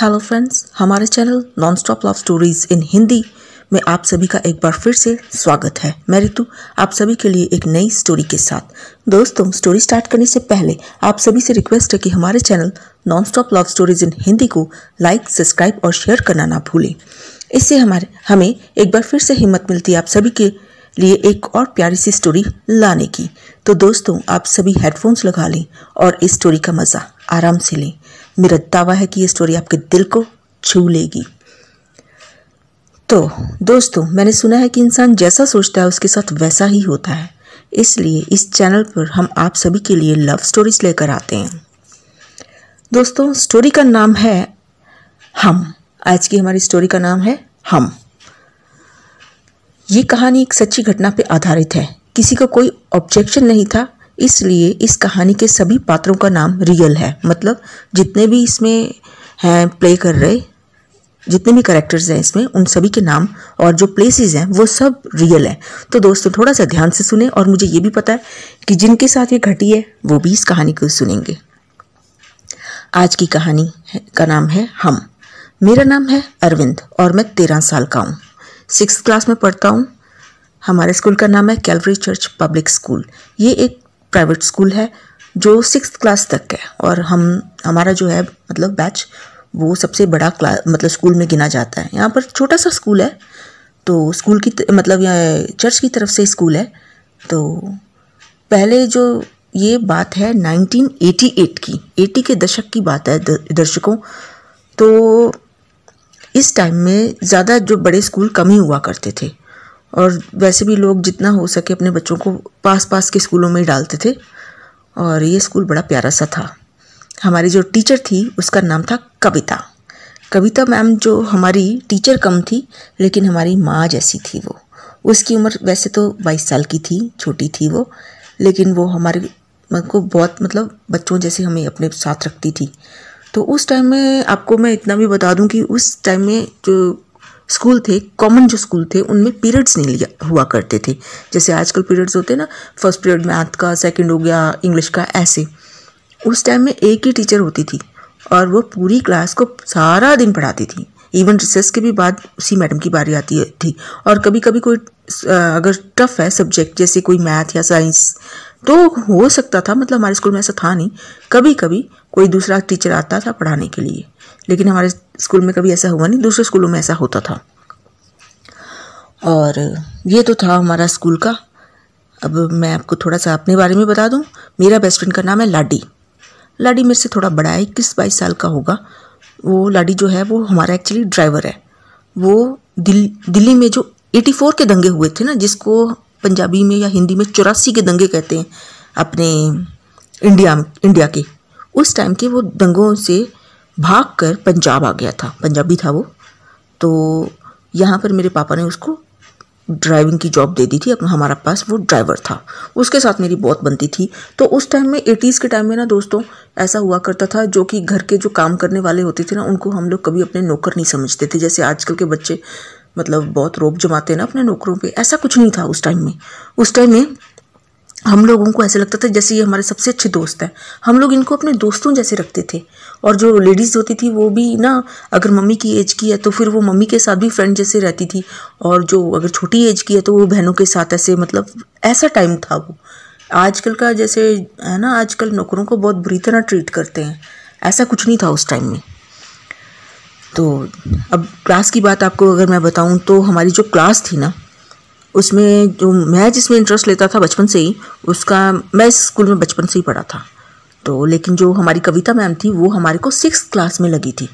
Hello friends हमारे channel non stop love stories in Hindi में आप सभी का एक बार फिर से स्वागत है मैं रितु आप सभी के लिए एक नई स्टोरी के साथ दोस्तों स्टोरी स्टार्ट करने से पहले आप सभी से रिक्वेस्ट है कि हमारे channel non stop love stories in Hindi को लाइक सब्सक्राइब और शेयर करना ना भूलें इससे हमारे हमें एक बार फिर से हिम्मत मिलती है आप सभी के लिए एक और प्यारी सी स्टोरी लाने की तो दोस्तों आप सभी हेडफोन्स लगा लें और इस स्टोरी का मज़ा आराम से लें मेरा दावा है कि ये स्टोरी आपके दिल को छू लेगी तो दोस्तों मैंने सुना है कि इंसान जैसा सोचता है उसके साथ वैसा ही होता है इसलिए इस चैनल पर हम आप सभी के लिए लव स्टोरीज लेकर आते हैं दोस्तों स्टोरी का नाम है हम आज की हमारी स्टोरी का नाम है हम ये कहानी एक सच्ची घटना पर आधारित है किसी को कोई ऑब्जेक्शन नहीं था इसलिए इस कहानी के सभी पात्रों का नाम रियल है मतलब जितने भी इसमें हैं प्ले कर रहे जितने भी करेक्टर्स हैं इसमें उन सभी के नाम और जो प्लेसेस हैं वो सब रियल है तो दोस्तों थोड़ा सा ध्यान से सुने और मुझे ये भी पता है कि जिनके साथ ये घटी है वो भी इस कहानी को सुनेंगे आज की कहानी का नाम है हम मेरा नाम है अरविंद और मैं तेरह साल का हूँ सिक्स क्लास में पढ़ता हूँ हमारे स्कूल का नाम है कैलवरी चर्च पब्लिक स्कूल ये एक प्राइवेट स्कूल है जो सिक्स क्लास तक है और हम हमारा जो है मतलब बैच वो सबसे बड़ा क्लास मतलब स्कूल में गिना जाता है यहाँ पर छोटा सा स्कूल है तो स्कूल की मतलब चर्च की तरफ से स्कूल है तो पहले जो ये बात है 1988 की 80 के दशक की बात है दर्शकों तो इस टाइम में ज़्यादा जो बड़े स्कूल कम ही हुआ करते थे और वैसे भी लोग जितना हो सके अपने बच्चों को पास पास के स्कूलों में ही डालते थे और ये स्कूल बड़ा प्यारा सा था हमारी जो टीचर थी उसका नाम था कविता कविता मैम जो हमारी टीचर कम थी लेकिन हमारी माँ जैसी थी वो उसकी उम्र वैसे तो बाईस साल की थी छोटी थी वो लेकिन वो हमारे को बहुत मतलब बच्चों जैसे हमें अपने साथ रखती थी तो उस टाइम में आपको मैं इतना भी बता दूं कि उस टाइम में जो स्कूल थे कॉमन जो स्कूल थे उनमें पीरियड्स नहीं लिया हुआ करते थे जैसे आजकल पीरियड्स होते हैं ना फर्स्ट पीरियड मैथ का सेकंड हो गया इंग्लिश का ऐसे उस टाइम में एक ही टीचर होती थी और वो पूरी क्लास को सारा दिन पढ़ाती थी इवन रिसेस के भी बाद उसी मैडम की बारी आती थी और कभी कभी कोई अगर टफ है सब्जेक्ट जैसे कोई मैथ या साइंस तो हो सकता था मतलब हमारे स्कूल में ऐसा था नहीं कभी कभी कोई दूसरा टीचर आता था पढ़ाने के लिए लेकिन हमारे स्कूल में कभी ऐसा हुआ नहीं दूसरे स्कूलों में ऐसा होता था और ये तो था हमारा स्कूल का अब मैं आपको थोड़ा सा अपने बारे में बता दूं मेरा बेस्ट फ्रेंड का नाम है लाडी लाडी मेरे से थोड़ा बड़ा है इक्कीस बाईस साल का होगा वो लाडी जो है वो हमारा एक्चुअली ड्राइवर है वो दिल दिल्ली में जो 84 के दंगे हुए थे ना जिसको पंजाबी में या हिंदी में चौरासी के दंगे कहते हैं अपने इंडिया इंडिया के उस टाइम के वो दंगों से भाग कर पंजाब आ गया था पंजाबी था वो तो यहाँ पर मेरे पापा ने उसको ड्राइविंग की जॉब दे दी थी अपना हमारा पास वो ड्राइवर था उसके साथ मेरी बहुत बनती थी तो उस टाइम में एटीज़ के टाइम में ना दोस्तों ऐसा हुआ करता था जो कि घर के जो काम करने वाले होते थे ना उनको हम लोग कभी अपने नौकर नहीं समझते थे जैसे आजकल के बच्चे मतलब बहुत रोब जमाते हैं ना अपने नौकरों पे ऐसा कुछ नहीं था उस टाइम में उस टाइम में हम लोगों को ऐसा लगता था जैसे ये हमारे सबसे अच्छे दोस्त हैं हम लोग इनको अपने दोस्तों जैसे रखते थे और जो लेडीज़ होती थी वो भी ना अगर मम्मी की एज की है तो फिर वो मम्मी के साथ भी फ्रेंड जैसे रहती थी और जो अगर छोटी एज की है तो वो बहनों के साथ ऐसे मतलब ऐसा टाइम था वो आजकल का जैसे है ना आजकल नौकरों को बहुत बुरी तरह ट्रीट करते हैं ऐसा कुछ नहीं था उस टाइम में तो अब क्लास की बात आपको अगर मैं बताऊँ तो हमारी जो क्लास थी ना उसमें जो मैं जिसमें इंटरेस्ट लेता था बचपन से ही उसका मैं स्कूल में बचपन से ही पढ़ा था तो लेकिन जो हमारी कविता मैम थी वो हमारे को सिक्स क्लास में लगी थी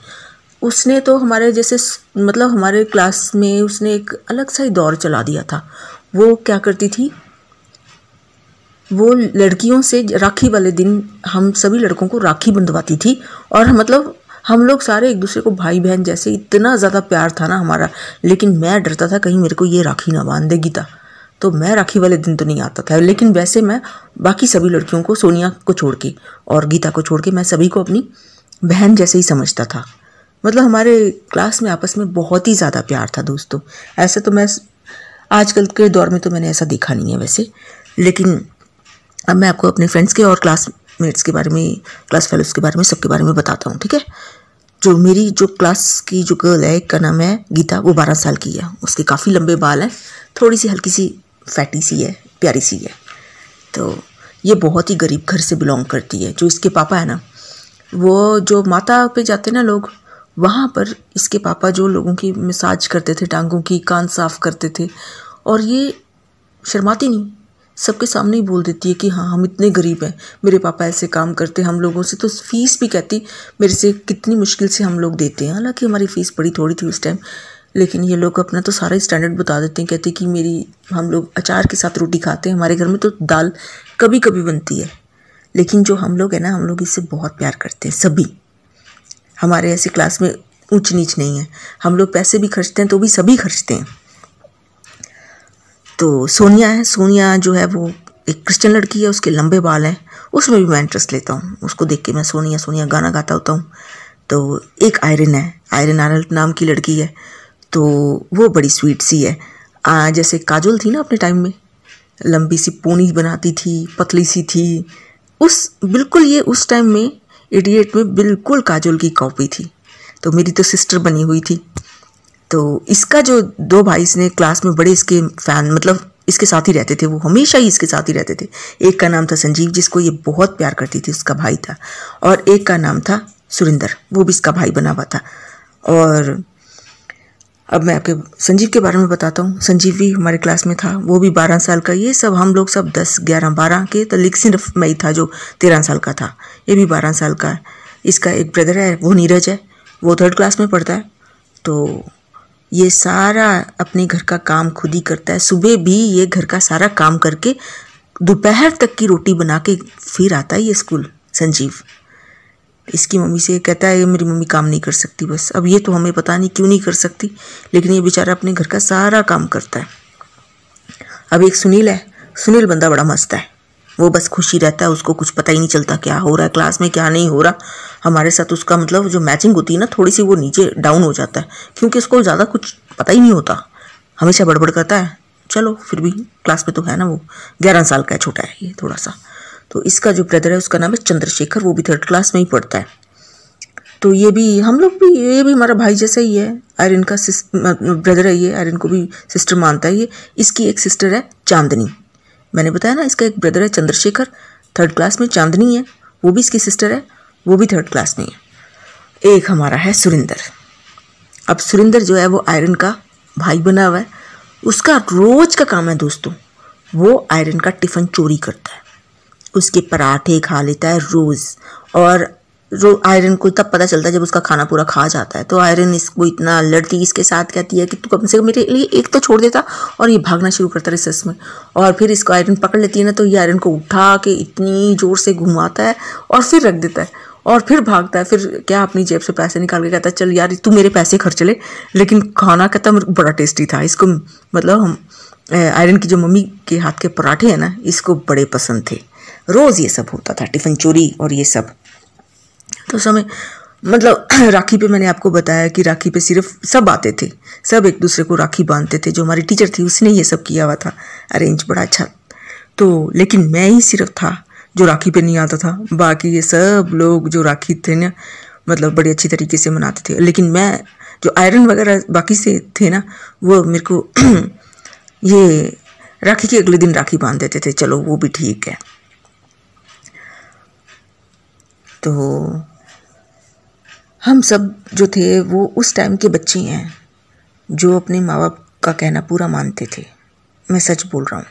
उसने तो हमारे जैसे मतलब हमारे क्लास में उसने एक अलग सा ही दौर चला दिया था वो क्या करती थी वो लड़कियों से राखी वाले दिन हम सभी लड़कों को राखी बंधवाती थी और मतलब हम लोग सारे एक दूसरे को भाई बहन जैसे इतना ज़्यादा प्यार था ना हमारा लेकिन मैं डरता था कहीं मेरे को ये राखी ना बांध दे गीता तो मैं राखी वाले दिन तो नहीं आता था लेकिन वैसे मैं बाकी सभी लड़कियों को सोनिया को छोड़ के और गीता को छोड़ के मैं सभी को अपनी बहन जैसे ही समझता था मतलब हमारे क्लास में आपस में बहुत ही ज़्यादा प्यार था दोस्तों ऐसे तो मैं आजकल के दौर में तो मैंने ऐसा देखा नहीं है वैसे लेकिन अब मैं आपको अपने फ्रेंड्स के और क्लासमेट्स के बारे में क्लास फेलोज़ के बारे में सबके बारे में बताता हूँ ठीक है जो मेरी जो क्लास की जो गर्ल है का नाम है गीता वो बारह साल की है उसके काफ़ी लंबे बाल हैं थोड़ी सी हल्की सी फैटी सी है प्यारी सी है तो ये बहुत ही गरीब घर से बिलोंग करती है जो इसके पापा है ना वो जो माता पे जाते ना लोग वहाँ पर इसके पापा जो लोगों की मिसाज करते थे टांगों की कान साफ करते थे और ये शर्माती नहीं सबके सामने ही बोल देती है कि हाँ हम इतने गरीब हैं मेरे पापा ऐसे काम करते हम लोगों से तो फीस भी कहती मेरे से कितनी मुश्किल से हम लोग देते हैं हालांकि हमारी फ़ीस बड़ी थोड़ी थी उस टाइम लेकिन ये लोग अपना तो सारा स्टैंडर्ड बता देते हैं कहते हैं कि मेरी हम लोग अचार के साथ रोटी खाते हैं हमारे घर में तो दाल कभी कभी बनती है लेकिन जो हम लोग हैं ना हम लोग इससे बहुत प्यार करते हैं सभी हमारे ऐसे क्लास में ऊंच नीच नहीं है हम लोग पैसे भी खर्चते हैं तो भी सभी खर्चते हैं तो सोनिया है सोनिया जो है वो एक क्रिश्चियन लड़की है उसके लंबे बाल हैं उसमें भी मैं इंटरेस्ट लेता हूँ उसको देख के मैं सोनिया सोनिया गाना गाता होता हूँ तो एक आयरन है आयरन आरल नाम की लड़की है तो वो बड़ी स्वीट सी है आ, जैसे काजल थी ना अपने टाइम में लंबी सी पोनी बनाती थी पतली सी थी उस बिल्कुल ये उस टाइम में एटी एट में बिल्कुल काजल की कॉपी थी तो मेरी तो सिस्टर बनी हुई थी तो इसका जो दो भाई ने क्लास में बड़े इसके फ़ैन मतलब इसके साथ ही रहते थे वो हमेशा ही इसके साथ ही रहते थे एक का नाम था संजीव जिसको ये बहुत प्यार करती थी उसका भाई था और एक का नाम था सुरेंदर वो भी इसका भाई बना हुआ था और अब मैं आपके संजीव के बारे में बताता हूँ संजीव भी हमारे क्लास में था वो भी बारह साल का ये सब हम लोग सब दस ग्यारह बारह के तो लेकिन सिर्फ मई था जो तेरह साल का था ये भी बारह साल का है इसका एक ब्रदर है वो नीरज है वो थर्ड क्लास में पढ़ता है तो ये सारा अपने घर का काम खुद ही करता है सुबह भी ये घर का सारा काम करके दोपहर तक की रोटी बना के फिर आता है ये स्कूल संजीव इसकी मम्मी से कहता है मेरी मम्मी काम नहीं कर सकती बस अब ये तो हमें पता नहीं क्यों नहीं कर सकती लेकिन ये बेचारा अपने घर का सारा काम करता है अब एक सुनील है सुनील बंदा बड़ा मस्त है वो बस खुशी रहता है उसको कुछ पता ही नहीं चलता क्या हो रहा है क्लास में क्या नहीं हो रहा हमारे साथ उसका मतलब जो मैचिंग होती है ना थोड़ी सी वो नीचे डाउन हो जाता है क्योंकि उसको ज़्यादा कुछ पता ही नहीं होता हमेशा बड़बड़ करता है चलो फिर भी क्लास में तो है ना वो ग्यारह साल का छोटा है ये थोड़ा सा तो इसका जो ब्रदर है उसका नाम है चंद्रशेखर वो भी थर्ड क्लास में ही पढ़ता है तो ये भी हम लोग भी ये भी हमारा भाई जैसा ही है आयरन का ब्रदर है ये आयरन को भी सिस्टर मानता है ये इसकी एक सिस्टर है चांदनी मैंने बताया ना इसका एक ब्रदर है चंद्रशेखर थर्ड क्लास में चांदनी है वो भी इसकी सिस्टर है वो भी थर्ड क्लास में है एक हमारा है सुरिंदर अब सुरिंदर जो है वो आयरन का भाई बना हुआ है उसका रोज का काम है दोस्तों वो आयरन का टिफ़न चोरी करता है उसके पराठे खा लेता है रोज़ और रो आयरन को तब पता चलता है जब उसका खाना पूरा खा जाता है तो आयरन इसको इतना लड़ती इसके साथ कहती है कि तू कम से कम मेरे लिए एक तो छोड़ देता और ये भागना शुरू करता है में और फिर इसको आयरन पकड़ लेती है ना तो ये आयरन को उठा के इतनी ज़ोर से घुमाता है और फिर रख देता है और फिर भागता है फिर क्या अपनी जेब से पैसे निकाल के कहता है चल यार तू मेरे पैसे खर्च ले लेकिन खाना कहता बड़ा टेस्टी था इसको मतलब हम आयरन की जो मम्मी के हाथ के पराठे हैं ना इसको बड़े पसंद थे रोज़ ये सब होता था टिफ़िन चोरी और ये सब तो समय मतलब राखी पे मैंने आपको बताया कि राखी पे सिर्फ सब आते थे सब एक दूसरे को राखी बांधते थे जो हमारी टीचर थी उसने ये सब किया हुआ था अरेंज बड़ा अच्छा तो लेकिन मैं ही सिर्फ था जो राखी पे नहीं आता था बाकी ये सब लोग जो राखी थे ना मतलब बड़ी अच्छी तरीके से मनाते थे लेकिन मैं जो आयरन वगैरह बाकी से थे ना वो मेरे को ये राखी के अगले दिन राखी बांध देते थे चलो वो भी ठीक है तो हम सब जो थे वो उस टाइम के बच्चे हैं जो अपने माँ बाप का कहना पूरा मानते थे मैं सच बोल रहा हूँ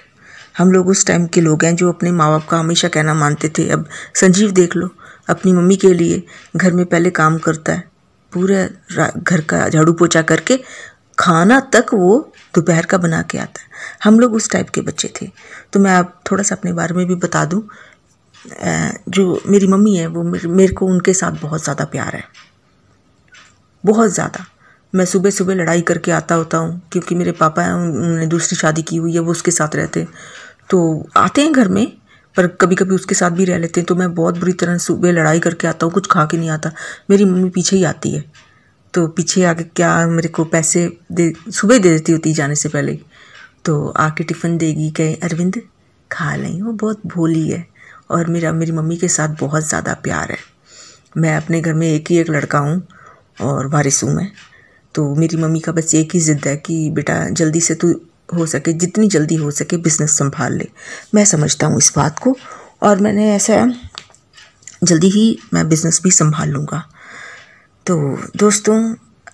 हम लोग उस टाइम के लोग हैं जो अपने माँ बाप का हमेशा कहना मानते थे अब संजीव देख लो अपनी मम्मी के लिए घर में पहले काम करता है पूरा घर का झाड़ू पोछा करके खाना तक वो दोपहर का बना के आता है हम लोग उस टाइप के बच्चे थे तो मैं आप थोड़ा सा अपने बारे में भी बता दूँ जो मेरी मम्मी है वो मेरे को उनके साथ बहुत ज़्यादा प्यार है बहुत ज़्यादा मैं सुबह सुबह लड़ाई करके आता होता हूँ क्योंकि मेरे पापा हैं उन्होंने दूसरी शादी की हुई है वो उसके साथ रहते तो आते हैं घर में पर कभी कभी उसके साथ भी रह लेते हैं तो मैं बहुत बुरी तरह सुबह लड़ाई करके आता हूँ कुछ खा के नहीं आता मेरी मम्मी पीछे ही आती है तो पीछे आके क्या मेरे को पैसे दे सुबह दे देती होती जाने से पहले तो आके टिफ़िन देगी कहे अरविंद खा लें वो बहुत भोली है और मेरा मेरी मम्मी के साथ बहुत ज़्यादा प्यार है मैं अपने घर में एक ही एक लड़का हूँ और वारिस हूँ मैं तो मेरी मम्मी का बस एक ही ज़िद्द है कि बेटा जल्दी से तू हो सके जितनी जल्दी हो सके बिज़नेस संभाल ले मैं समझता हूँ इस बात को और मैंने ऐसा जल्दी ही मैं बिज़नेस भी संभाल लूँगा तो दोस्तों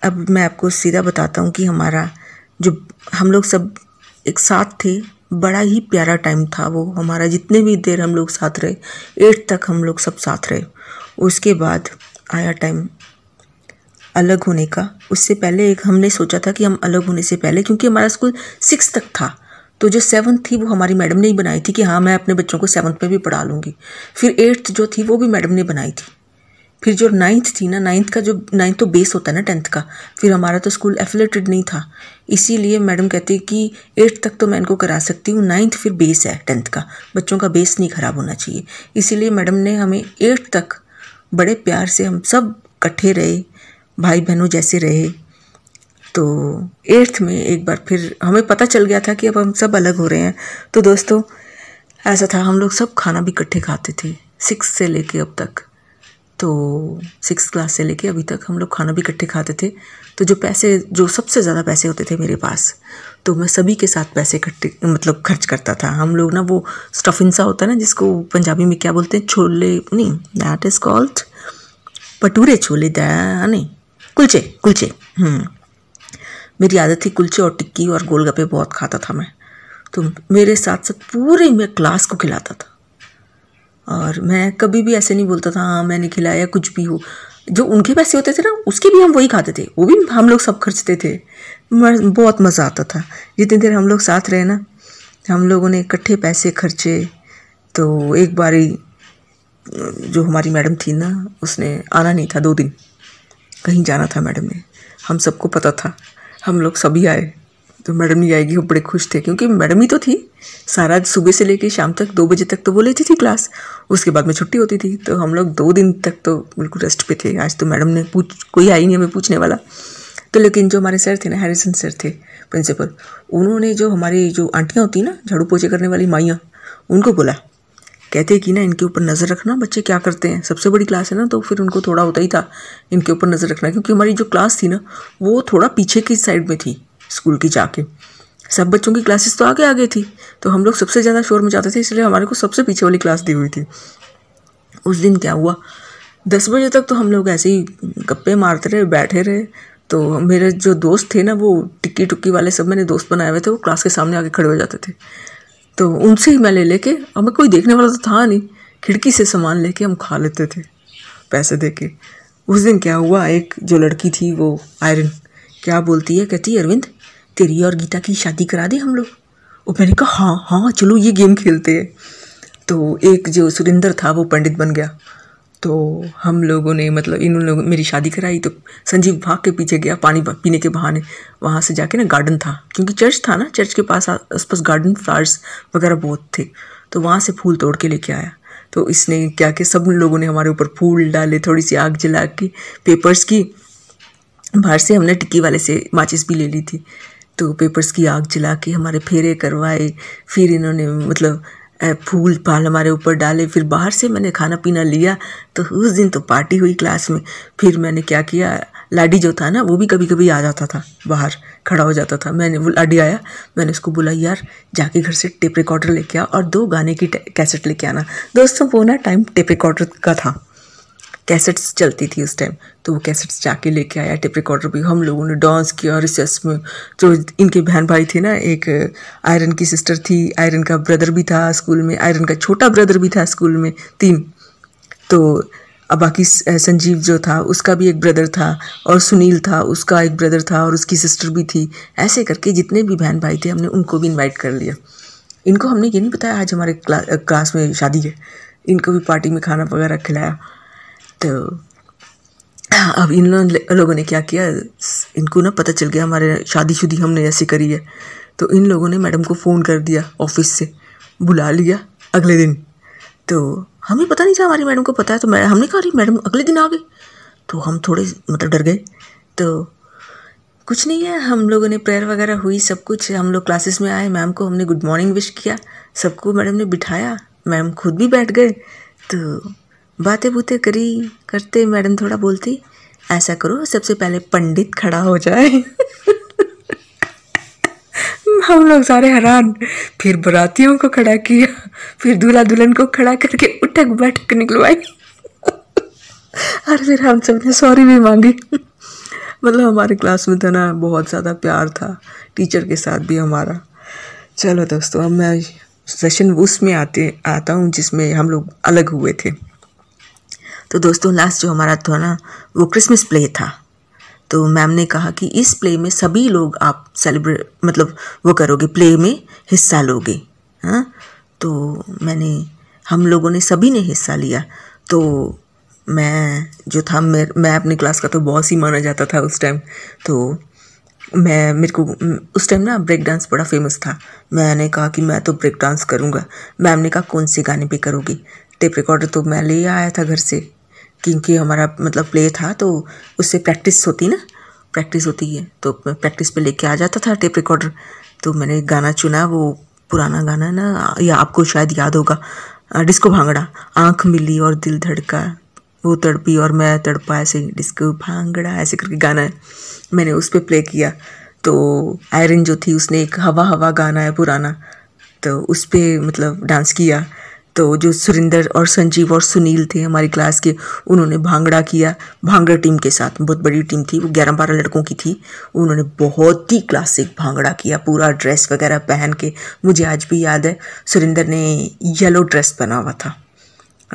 अब मैं आपको सीधा बताता हूँ कि हमारा जो हम लोग सब एक साथ थे बड़ा ही प्यारा टाइम था वो हमारा जितने भी देर हम लोग साथ रहे एट तक हम लोग सब साथ रहे उसके बाद आया टाइम अलग होने का उससे पहले एक हमने सोचा था कि हम अलग होने से पहले क्योंकि हमारा स्कूल सिक्स तक था तो जो सेवन्थ थी वो हमारी मैडम ने ही बनाई थी कि हाँ मैं अपने बच्चों को सेवन्थ में भी पढ़ा लूँगी फिर एट्थ जो थी वो भी मैडम ने बनाई थी फिर जो नाइन्थ थी ना नाइन्थ का जो नाइन्थ तो बेस होता है ना टेंथ का फिर हमारा तो स्कूल एफिलेटेड नहीं था इसीलिए मैडम कहती है कि एट्थ तक तो मैं इनको करा सकती हूँ नाइन्थ फिर बेस है टेंथ का बच्चों का बेस नहीं ख़राब होना चाहिए इसीलिए मैडम ने हमें एट्थ तक बड़े प्यार से हम सब इकट्ठे रहे भाई बहनों जैसे रहे तो एट्थ में एक बार फिर हमें पता चल गया था कि अब हम सब अलग हो रहे हैं तो दोस्तों ऐसा था हम लोग सब खाना भी इकट्ठे खाते थे सिक्स से लेके अब तक तो सिक्स क्लास से लेके अभी तक हम लोग खाना भी इकट्ठे खाते थे तो जो पैसे जो सबसे ज़्यादा पैसे होते थे मेरे पास तो मैं सभी के साथ पैसे इकट्ठे मतलब खर्च करता था हम लोग ना वो स्टफिन सा होता है ना जिसको पंजाबी में क्या बोलते हैं छोले नहीं that is called bhature chole नहीं कुलचे कुलचे हम्म। मेरी आदत थी कुलचे और टिक्की और गोलगप्पे बहुत खाता था मैं तो मेरे साथ साथ पूरे मैं क्लास को खिलाता था और मैं कभी भी ऐसे नहीं बोलता था हाँ मैंने खिलाया कुछ भी हो जो उनके पैसे होते थे ना उसके भी हम वही खाते थे वो भी हम लोग सब खर्चते थे बहुत मज़ा आता था जितनी देर हम लोग साथ रहे ना हम लोगों ने इकट्ठे पैसे खर्चे तो एक बारी जो हमारी मैडम थी ना उसने आना नहीं था दो दिन कहीं जाना था मैडम ने हम सबको पता था हम लोग सभी आए तो मैडम नहीं आएगी वो बड़े खुश थे क्योंकि मैडम ही तो थी सारा सुबह से लेकर शाम तक दो बजे तक तो वो लेती थी क्लास उसके बाद में छुट्टी होती थी तो हम लोग दो दिन तक तो बिल्कुल रेस्ट पे थे आज तो मैडम ने पूछ कोई आई नहीं हमें पूछने वाला तो लेकिन जो हमारे सर थे ना हैरिसन सर थे प्रिंसिपल उन्होंने जो हमारी जो आंटियाँ होती ना झाड़ू पोछे करने वाली माइयाँ उनको बोला कहते कि ना इनके ऊपर नज़र रखना बच्चे क्या करते हैं सबसे बड़ी क्लास है ना तो फिर उनको थोड़ा होता ही था इनके ऊपर नज़र रखना क्योंकि हमारी जो क्लास थी ना वो थोड़ा पीछे की साइड में थी स्कूल की जाके सब बच्चों की क्लासेस तो आगे आगे थी तो हम लोग सबसे ज़्यादा शोर में जाते थे इसलिए हमारे को सबसे पीछे वाली क्लास दी हुई थी उस दिन क्या हुआ दस बजे तक तो हम लोग ऐसे ही गप्पे मारते रहे बैठे रहे तो मेरे जो दोस्त थे ना वो टिक्की टुक्की वाले सब मैंने दोस्त बनाए हुए थे वो क्लास के सामने आके खड़े हो जाते थे तो उनसे ही मैं ले लेके हमें मैं कोई देखने वाला तो था नहीं खिड़की से सामान लेके हम खा लेते थे पैसे दे के उस दिन क्या हुआ एक जो लड़की थी वो आयरन क्या बोलती है कहती है अरविंद तेरी और गीता की शादी करा दे हम लोग और मैंने कहा हाँ हाँ चलो ये गेम खेलते हैं तो एक जो सुरेंद्र था वो पंडित बन गया तो हम लोगों ने मतलब इन लोगों मेरी शादी कराई तो संजीव भाग के पीछे गया पानी पीने के बहाने वहाँ से जाके ना गार्डन था क्योंकि चर्च था ना चर्च के पास आसपास गार्डन फ्लावर्स वगैरह बहुत थे तो वहाँ से फूल तोड़ के लेके आया तो इसने क्या कि सब लोगों ने हमारे ऊपर फूल डाले थोड़ी सी आग जला के पेपर्स की बाहर से हमने टिक्की वाले से माचिस भी ले ली थी तो पेपर्स की आग जला के हमारे फेरे करवाए फिर इन्होंने मतलब फूल फाल हमारे ऊपर डाले फिर बाहर से मैंने खाना पीना लिया तो उस दिन तो पार्टी हुई क्लास में फिर मैंने क्या किया लाडी जो था ना वो भी कभी कभी आ जाता था बाहर खड़ा हो जाता था मैंने वो लाडी आया मैंने उसको बोला यार जाके घर से टेप रिकॉर्डर लेके आ और दो गाने की कैसेट लेके आना दोस्तों वो ना टाइम टेप रिकॉर्डर का था कैसेट्स चलती थी उस टाइम तो वो कैसेट्स जाके लेके आया टिप रिकॉर्डर भी हम लोगों ने डांस किया रिसेस में जो इनके बहन भाई थे ना एक आयरन की सिस्टर थी आयरन का ब्रदर भी था स्कूल में आयरन का छोटा ब्रदर भी था स्कूल में तीन तो अब बाकी संजीव जो था उसका भी एक ब्रदर था और सुनील था उसका एक ब्रदर था और उसकी सिस्टर भी थी ऐसे करके जितने भी बहन भाई थे हमने उनको भी इनवाइट कर लिया इनको हमने ये नहीं बताया आज हमारे क्लास में शादी है इनको भी पार्टी में खाना वगैरह खिलाया तो अब इन लोगों ने क्या किया इनको ना पता चल गया हमारे शादी शुदी हमने ऐसी करी है तो इन लोगों ने मैडम को फ़ोन कर दिया ऑफिस से बुला लिया अगले दिन तो हमें पता नहीं था हमारी मैडम को पता है तो मैं हमने कहा मैडम अगले दिन आ गई तो हम थोड़े मतलब डर गए तो कुछ नहीं है हम लोगों ने प्रेयर वगैरह हुई सब कुछ हम लोग क्लासेस में आए मैम को हमने गुड मॉर्निंग विश किया सबको मैडम ने बिठाया मैम खुद भी बैठ गए तो बातें बूतें करी करते मैडम थोड़ा बोलती ऐसा करो सबसे पहले पंडित खड़ा हो जाए हम लोग सारे हैरान फिर बरातियों को खड़ा किया फिर दूल्हा दुल्हन को खड़ा करके उठक बैठक निकलवाई और फिर हम सब ने सॉरी भी मांगी मतलब हमारे क्लास में तो ना बहुत ज़्यादा प्यार था टीचर के साथ भी हमारा चलो दोस्तों अब मैं सेशन उसमें आते आता हूँ जिसमें हम लोग अलग हुए थे तो दोस्तों लास्ट जो हमारा था ना वो क्रिसमस प्ले था तो मैम ने कहा कि इस प्ले में सभी लोग आप सेलिब्रेट मतलब वो करोगे प्ले में हिस्सा लोगे हाँ तो मैंने हम लोगों ने सभी ने हिस्सा लिया तो मैं जो था मेर मैं अपनी क्लास का तो बॉस ही माना जाता था उस टाइम तो मैं मेरे को उस टाइम ना ब्रेक डांस बड़ा फेमस था मैंने कहा कि मैं तो ब्रेक डांस करूँगा मैम ने कहा कौन से गाने पे करोगी टेप रिकॉर्डर तो मैं ले आया था घर से क्योंकि हमारा मतलब प्ले था तो उससे प्रैक्टिस होती ना प्रैक्टिस होती है तो प्रैक्टिस पे लेके आ जाता था टेप रिकॉर्डर तो मैंने गाना चुना वो पुराना गाना ना या आपको शायद याद होगा डिस्को भांगड़ा आँख मिली और दिल धड़का वो तड़पी और मैं तड़पा ऐसे डिस्को भांगड़ा ऐसे करके गाना है मैंने उस पर प्ले किया तो आयरन जो थी उसने एक हवा हवा गाना है पुराना तो उस पर मतलब डांस किया तो जो सुरिंदर और संजीव और सुनील थे हमारी क्लास के उन्होंने भांगड़ा किया भांगड़ा टीम के साथ बहुत बड़ी टीम थी वो ग्यारह बारह लड़कों की थी उन्होंने बहुत ही क्लासिक भांगड़ा किया पूरा ड्रेस वगैरह पहन के मुझे आज भी याद है सुरिंदर ने येलो ड्रेस पहना हुआ था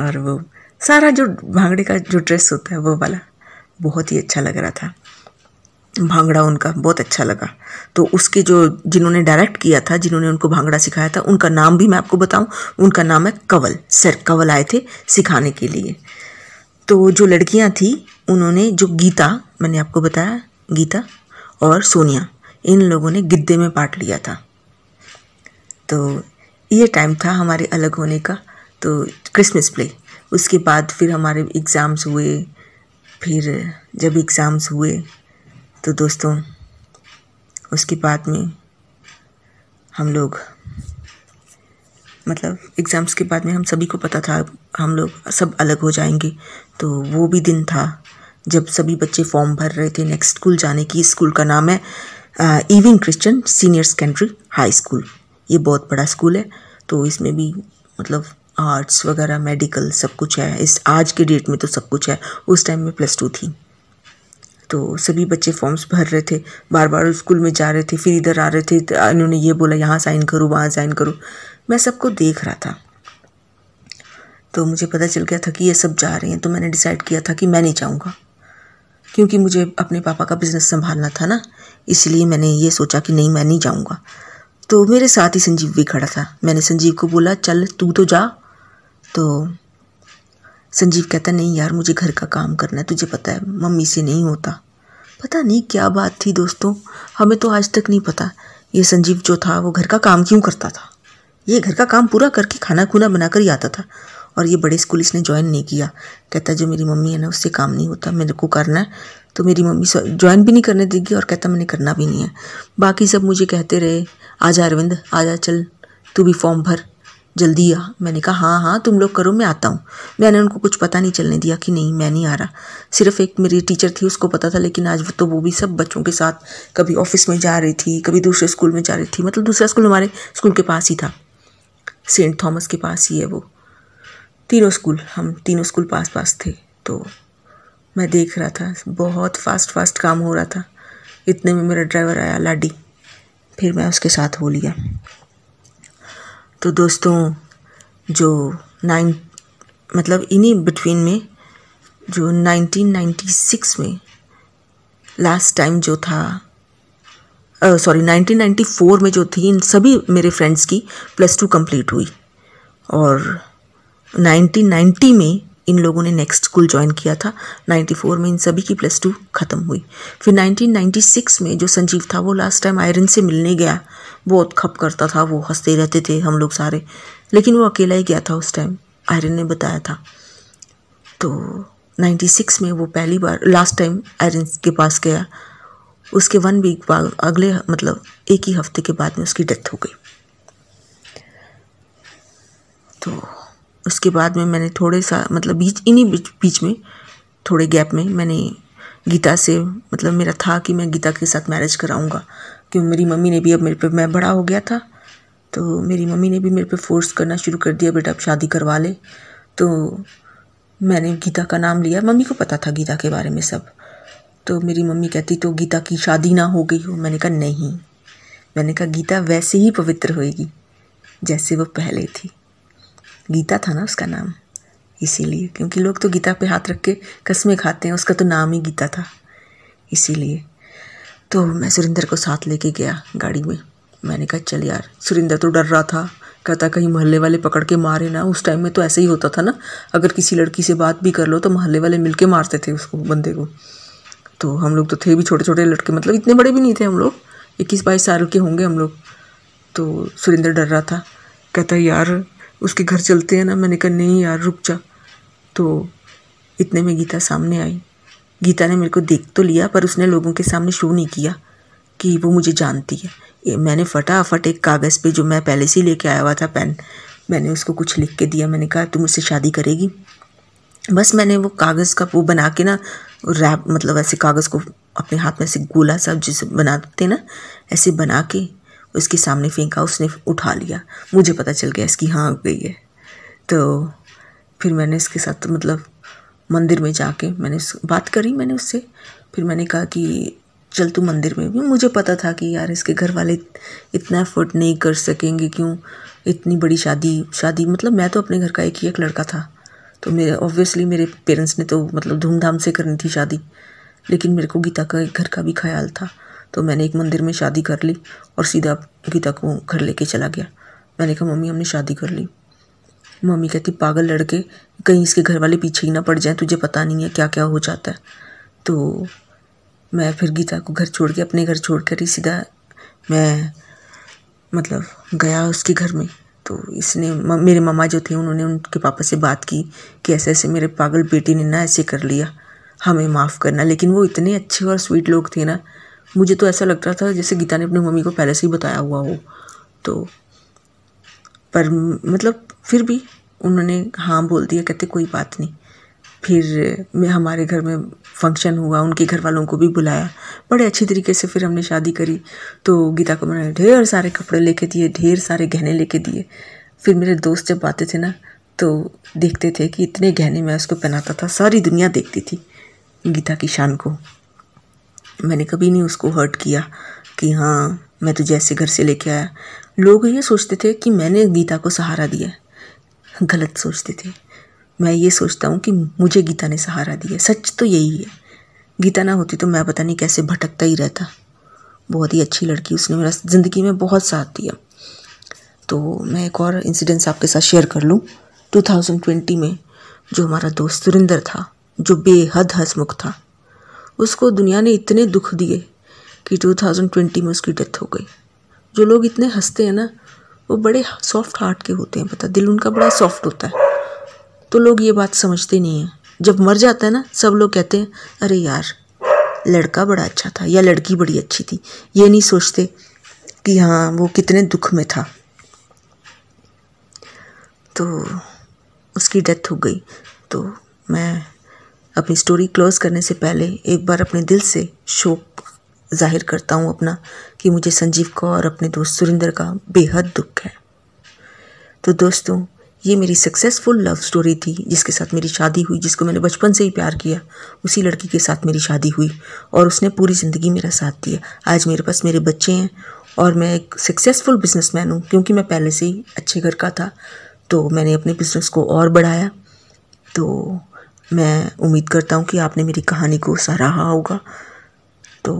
और वो सारा जो भांगड़े का जो ड्रेस होता है वो वाला बहुत ही अच्छा लग रहा था भांगड़ा उनका बहुत अच्छा लगा तो उसके जो जिन्होंने डायरेक्ट किया था जिन्होंने उनको भांगड़ा सिखाया था उनका नाम भी मैं आपको बताऊं उनका नाम है कंवल सर कंवल आए थे सिखाने के लिए तो जो लड़कियां थी उन्होंने जो गीता मैंने आपको बताया गीता और सोनिया इन लोगों ने गिद्दे में पार्ट लिया था तो ये टाइम था हमारे अलग होने का तो क्रिसमस प्ले उसके बाद फिर हमारे एग्ज़ाम्स हुए फिर जब एग्ज़ाम्स हुए तो दोस्तों उसके बाद में हम लोग मतलब एग्ज़ाम्स के बाद में हम सभी को पता था हम लोग सब अलग हो जाएंगे तो वो भी दिन था जब सभी बच्चे फॉर्म भर रहे थे नेक्स्ट स्कूल जाने की स्कूल का नाम है Ewing Christian senior secondary high school ये बहुत बड़ा स्कूल है तो इसमें भी मतलब आर्ट्स वगैरह मेडिकल सब कुछ है इस आज के डेट में तो सब कुछ है उस टाइम में प्लस टू थी तो सभी बच्चे फॉर्म्स भर रहे थे बार बार स्कूल में जा रहे थे फिर इधर आ रहे थे तो इन्होंने ये बोला यहाँ साइन करो वहाँ साइन करो मैं सबको देख रहा था तो मुझे पता चल गया था कि ये सब जा रहे हैं तो मैंने डिसाइड किया था कि मैं नहीं जाऊँगा क्योंकि मुझे अपने पापा का बिज़नेस संभालना था ना इसलिए मैंने ये सोचा कि नहीं मैं नहीं जाऊँगा तो मेरे साथ ही संजीव भी खड़ा था मैंने संजीव को बोला चल तू तो जा तो संजीव कहता नहीं यार मुझे घर का काम करना है तुझे पता है मम्मी से नहीं होता पता नहीं क्या बात थी दोस्तों हमें तो आज तक नहीं पता ये संजीव जो था वो घर का काम क्यों करता था ये घर का काम पूरा करके खाना खूना बनाकर ही आता था और ये बड़े स्कूल इसने ज्वाइन नहीं किया कहता जो मेरी मम्मी है ना उससे काम नहीं होता मेरे को करना है तो मेरी मम्मी ज्वाइन भी नहीं करने देगी और कहता मैंने करना भी नहीं है बाकी सब मुझे कहते रहे आजा अरविंद आजा चल तू भी फॉर्म भर जल्दी आ मैंने कहा हाँ हाँ तुम लोग करो मैं आता हूँ मैंने उनको कुछ पता नहीं चलने दिया कि नहीं मैं नहीं आ रहा सिर्फ एक मेरी टीचर थी उसको पता था लेकिन आज तो वो भी सब बच्चों के साथ कभी ऑफिस में जा रही थी कभी दूसरे स्कूल में जा रही थी मतलब दूसरा स्कूल हमारे स्कूल के पास ही था सेंट थॉमस के पास ही है वो तीनों स्कूल हम तीनों स्कूल पास पास थे तो मैं देख रहा था बहुत फास्ट फास्ट काम हो रहा था इतने में मेरा ड्राइवर आया लाडी फिर मैं उसके साथ हो लिया तो दोस्तों जो नाइन मतलब इन्हीं बिटवीन में जो 1996 में लास्ट टाइम जो था सॉरी uh, 1994 में जो थी इन सभी मेरे फ्रेंड्स की प्लस टू कंप्लीट हुई और 1990 में इन लोगों ने नेक्स्ट स्कूल ज्वाइन किया था 94 में इन सभी की प्लस टू ख़त्म हुई फिर 1996 में जो संजीव था वो लास्ट टाइम आयरन से मिलने गया बहुत खप करता था वो हंसते रहते थे हम लोग सारे लेकिन वो अकेला ही गया था उस टाइम आयरन ने बताया था तो 96 में वो पहली बार लास्ट टाइम आयरन के पास गया उसके वन वीक बाद अगले मतलब एक ही हफ्ते के बाद में उसकी डेथ हो गई तो उसके बाद में मैंने थोड़े सा मतलब बीच इन्हीं बीच बीच में थोड़े गैप में मैंने गीता से मतलब मेरा था कि मैं गीता के साथ मैरिज कराऊंगा क्यों मेरी मम्मी ने भी अब मेरे पे मैं बड़ा हो गया था तो मेरी मम्मी ने भी मेरे पे फोर्स करना शुरू कर दिया बेटा अब शादी करवा ले तो मैंने गीता का नाम लिया मम्मी को पता था गीता के बारे में सब तो मेरी मम्मी कहती तो गीता की शादी ना हो गई हो मैंने कहा नहीं मैंने कहा गीता वैसे ही पवित्र होएगी जैसे वो पहले थी गीता था ना उसका नाम इसीलिए क्योंकि लोग तो गीता पे हाथ रख के कस्में खाते हैं उसका तो नाम ही गीता था इसीलिए तो मैं सुरेंद्र को साथ लेके गया गाड़ी में मैंने कहा चल यार सुरेंद्र तो डर रहा था कहता कहीं मोहल्ले वाले पकड़ के मारे ना उस टाइम में तो ऐसे ही होता था ना अगर किसी लड़की से बात भी कर लो तो मोहल्ले वाले मिल के मारते थे उसको बंदे को तो हम लोग तो थे भी छोटे छोटे लड़के मतलब इतने बड़े भी नहीं थे हम लोग इक्कीस बाईस साल के होंगे हम लोग तो सुरेंद्र डर रहा था कहता यार उसके घर चलते हैं ना मैंने कहा नहीं यार रुक जा तो इतने में गीता सामने आई गीता ने मेरे को देख तो लिया पर उसने लोगों के सामने शो नहीं किया कि वो मुझे जानती है मैंने फटाफट एक कागज़ पे जो मैं पहले से लेके आया हुआ था पेन मैंने उसको कुछ लिख के दिया मैंने कहा तुम उससे शादी करेगी बस मैंने वो कागज़ का वो बना के ना रैप मतलब ऐसे कागज़ को अपने हाथ में ऐसे गोला सा जिसे बनाते ना ऐसे बना के उसके सामने फेंका उसने उठा लिया मुझे पता चल गया इसकी हाँ गई है तो फिर मैंने इसके साथ मतलब मंदिर में जाके मैंने बात करी मैंने उससे फिर मैंने कहा कि चल तू मंदिर में भी मुझे पता था कि यार इसके घर वाले इतना एफर्ट नहीं कर सकेंगे क्यों इतनी बड़ी शादी शादी मतलब मैं तो अपने घर का एक ही एक लड़का था तो मेरे ऑब्वियसली मेरे पेरेंट्स ने तो मतलब धूमधाम से करनी थी शादी लेकिन मेरे को गीता का घर का भी ख्याल था तो मैंने एक मंदिर में शादी कर ली और सीधा गीता को घर लेके चला गया मैंने कहा मम्मी हमने शादी कर ली मम्मी कहती पागल लड़के कहीं इसके घर वाले पीछे ही ना पड़ जाएं तुझे पता नहीं है क्या क्या हो जाता है तो मैं फिर गीता को घर छोड़ के अपने घर छोड़ कर ही सीधा मैं मतलब गया उसके घर में तो इसने म, मेरे मामा जो थे उन्होंने उनके पापा से बात की कि ऐसे ऐसे मेरे पागल बेटी ने ना ऐसे कर लिया हमें माफ़ करना लेकिन वो इतने अच्छे और स्वीट लोग थे ना मुझे तो ऐसा लग रहा था जैसे गीता ने अपनी मम्मी को पहले से ही बताया हुआ हो तो पर मतलब फिर भी उन्होंने हाँ बोल दिया कहते कोई बात नहीं फिर मैं हमारे घर में फंक्शन हुआ उनके घर वालों को भी बुलाया बड़े अच्छी तरीके से फिर हमने शादी करी तो गीता को मैंने ढेर सारे कपड़े लेके दिए ढेर सारे गहने लेके दिए फिर मेरे दोस्त जब आते थे ना तो देखते थे कि इतने गहने मैं उसको पहनाता था सारी दुनिया देखती थी गीता की शान को मैंने कभी नहीं उसको हर्ट किया कि हाँ मैं तुझे ऐसे घर से लेके आया लोग ये सोचते थे कि मैंने गीता को सहारा दिया है गलत सोचते थे मैं ये सोचता हूँ कि मुझे गीता ने सहारा दिया सच तो यही है गीता ना होती तो मैं पता नहीं कैसे भटकता ही रहता बहुत ही अच्छी लड़की उसने मेरा ज़िंदगी में बहुत साथ दिया तो मैं एक और इंसिडेंस आपके साथ शेयर कर लूँ 2020 में जो हमारा दोस्त सुरिंदर था जो बेहद हंसमुख था उसको दुनिया ने इतने दुख दिए कि 2020 में उसकी डेथ हो गई जो लोग इतने हंसते हैं ना वो बड़े सॉफ्ट हार्ट के होते हैं पता दिल उनका बड़ा सॉफ्ट होता है तो लोग ये बात समझते नहीं हैं जब मर जाता है ना सब लोग कहते हैं अरे यार लड़का बड़ा अच्छा था या लड़की बड़ी अच्छी थी ये नहीं सोचते कि हाँ वो कितने दुख में था तो उसकी डेथ हो गई तो मैं अपनी स्टोरी क्लोज करने से पहले एक बार अपने दिल से शोक जाहिर करता हूँ अपना कि मुझे संजीव का और अपने दोस्त सुरेंद्र का बेहद दुख है तो दोस्तों ये मेरी सक्सेसफुल लव स्टोरी थी जिसके साथ मेरी शादी हुई जिसको मैंने बचपन से ही प्यार किया उसी लड़की के साथ मेरी शादी हुई और उसने पूरी ज़िंदगी मेरा साथ दिया आज मेरे पास मेरे बच्चे हैं और मैं एक सक्सेसफुल बिजनेसमैन हूँ क्योंकि मैं पहले से ही अच्छे घर का था तो मैंने अपने बिजनेस को और बढ़ाया तो मैं उम्मीद करता हूँ कि आपने मेरी कहानी को सराहा होगा तो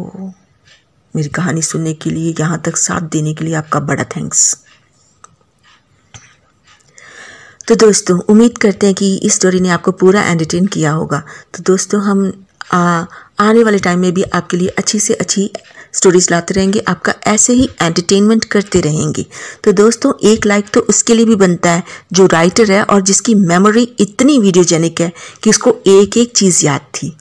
मेरी कहानी सुनने के लिए यहाँ तक साथ देने के लिए आपका बड़ा थैंक्स तो दोस्तों उम्मीद करते हैं कि इस स्टोरी ने आपको पूरा एंटरटेन किया होगा तो दोस्तों हम आ, आने वाले टाइम में भी आपके लिए अच्छी से अच्छी स्टोरीज लाते रहेंगे आपका ऐसे ही एंटरटेनमेंट करते रहेंगे तो दोस्तों एक लाइक तो उसके लिए भी बनता है जो राइटर है और जिसकी मेमोरी इतनी वीडियोजेनिक है कि उसको एक एक चीज़ याद थी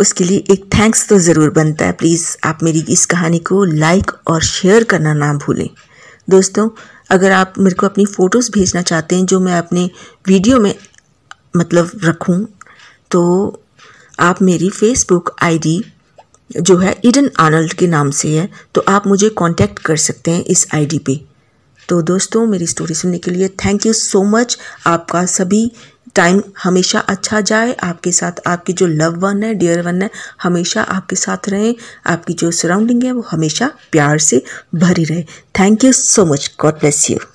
उसके लिए एक थैंक्स तो ज़रूर बनता है प्लीज़ आप मेरी इस कहानी को लाइक और शेयर करना ना भूलें दोस्तों अगर आप मेरे को अपनी फ़ोटोज़ भेजना चाहते हैं जो मैं अपने वीडियो में मतलब रखूं तो आप मेरी फेसबुक आईडी जो है इडन आर्नल्ड के नाम से है तो आप मुझे कांटेक्ट कर सकते हैं इस आईडी पे तो दोस्तों मेरी स्टोरी सुनने के लिए थैंक यू सो मच आपका सभी टाइम हमेशा अच्छा जाए आपके साथ आपके जो लव वन है डियर वन है हमेशा आपके साथ रहे आपकी जो सराउंडिंग है वो हमेशा प्यार से भरी रहे thank you so much God bless you